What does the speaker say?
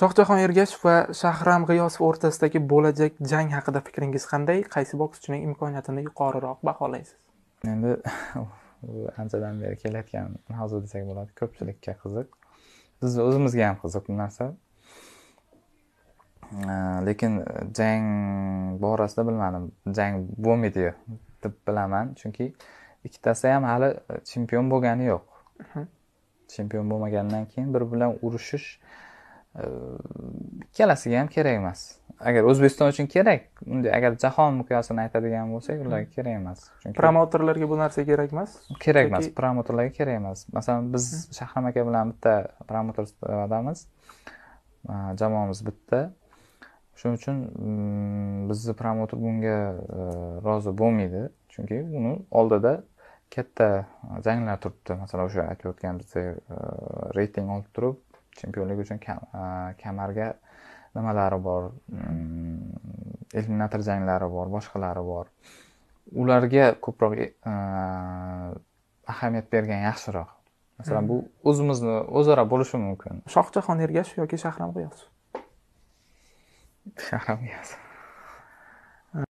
shohjahon ergashev va shahram g'iyosov o'rtasidagi bo'lajak jang haqida fikringiz qanday qaysi bokschining imkoniyatini yuqoriroq baholaysiz endi anchadan beri kelayotgan mavzu desak bo'ladi ko'pchilikka qiziq bizni o'zimizga ham qiziq bu narsa lekin jang borasida bilmadim jang bo'lmaydi deb bilaman chunki ikkitasi ham hali chempion bo'lgani yo'q chempion bo'lmagandan keyin bir bilan urushish ikkalasiga ham kerak emas agar o'zbekiston uchun kerak unday agar jahon miqyosini aytadigan bo'lsak ularga hmm. kerak emas chunki promotorlarga bu narsa kerak emas kerak emas promotorlarga kerak emas masalan biz hmm. shahram aka bilan bitta promotorvadamiz jamoamiz bitta shuning uchun mm, bizni promotor bunga rozi bo'lmaydi chunki uni oldida katta janglar turibdi masalan o'sha aytayotgan bitta reyting olib turib chempionlik uchun kamarga nimalari bor mm, eliminator janglari bor boshqalari bor ularga ko'proq e, ahamiyat bergan yaxshiroq masalan bu hmm. o'zimizni o'zaro bo'lishi mumkin shohjahon ergashev yoki shahram g'iyosov shahram g'iyosov